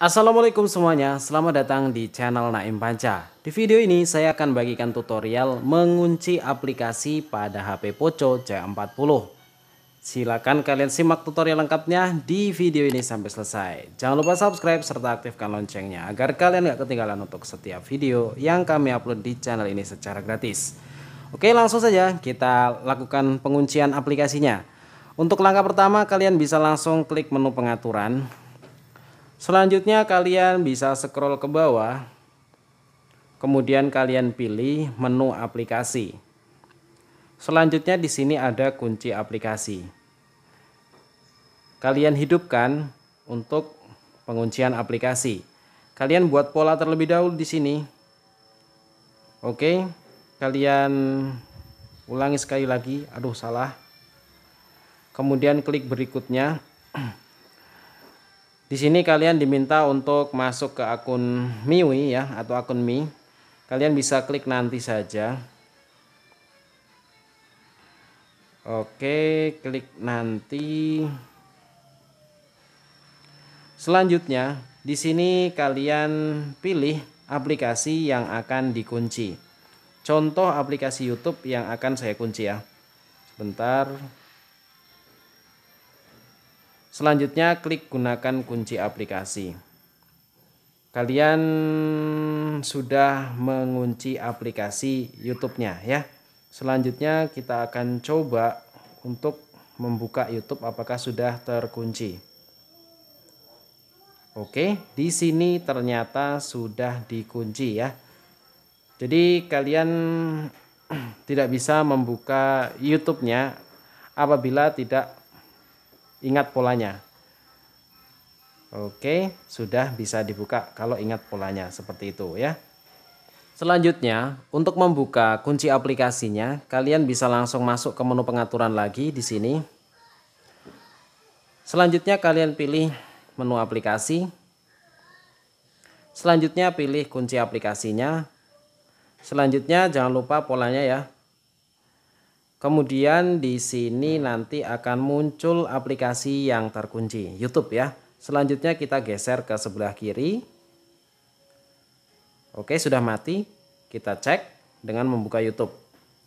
Assalamualaikum semuanya, selamat datang di channel Naim Panca. Di video ini saya akan bagikan tutorial mengunci aplikasi pada HP Poco C40. Silakan kalian simak tutorial lengkapnya di video ini sampai selesai. Jangan lupa subscribe serta aktifkan loncengnya agar kalian gak ketinggalan untuk setiap video yang kami upload di channel ini secara gratis. Oke langsung saja kita lakukan penguncian aplikasinya. Untuk langkah pertama kalian bisa langsung klik menu pengaturan Selanjutnya kalian bisa scroll ke bawah. Kemudian kalian pilih menu aplikasi. Selanjutnya di sini ada kunci aplikasi. Kalian hidupkan untuk penguncian aplikasi. Kalian buat pola terlebih dahulu di sini. Oke, kalian ulangi sekali lagi. Aduh, salah. Kemudian klik berikutnya. Di sini kalian diminta untuk masuk ke akun MIUI ya atau akun Mi. Kalian bisa klik nanti saja. Oke, klik nanti. Selanjutnya, di sini kalian pilih aplikasi yang akan dikunci. Contoh aplikasi YouTube yang akan saya kunci ya. Sebentar, Selanjutnya klik gunakan kunci aplikasi. Kalian sudah mengunci aplikasi YouTube-nya ya. Selanjutnya kita akan coba untuk membuka YouTube apakah sudah terkunci. Oke, di sini ternyata sudah dikunci ya. Jadi kalian tidak bisa membuka YouTube-nya apabila tidak ingat polanya. Oke, sudah bisa dibuka kalau ingat polanya seperti itu ya. Selanjutnya, untuk membuka kunci aplikasinya, kalian bisa langsung masuk ke menu pengaturan lagi di sini. Selanjutnya kalian pilih menu aplikasi. Selanjutnya pilih kunci aplikasinya. Selanjutnya jangan lupa polanya ya, Kemudian di sini nanti akan muncul aplikasi yang terkunci, YouTube ya. Selanjutnya kita geser ke sebelah kiri. Oke, sudah mati. Kita cek dengan membuka YouTube.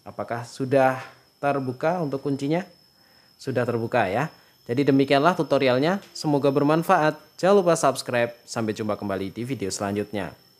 Apakah sudah terbuka untuk kuncinya? Sudah terbuka ya. Jadi demikianlah tutorialnya. Semoga bermanfaat. Jangan lupa subscribe. Sampai jumpa kembali di video selanjutnya.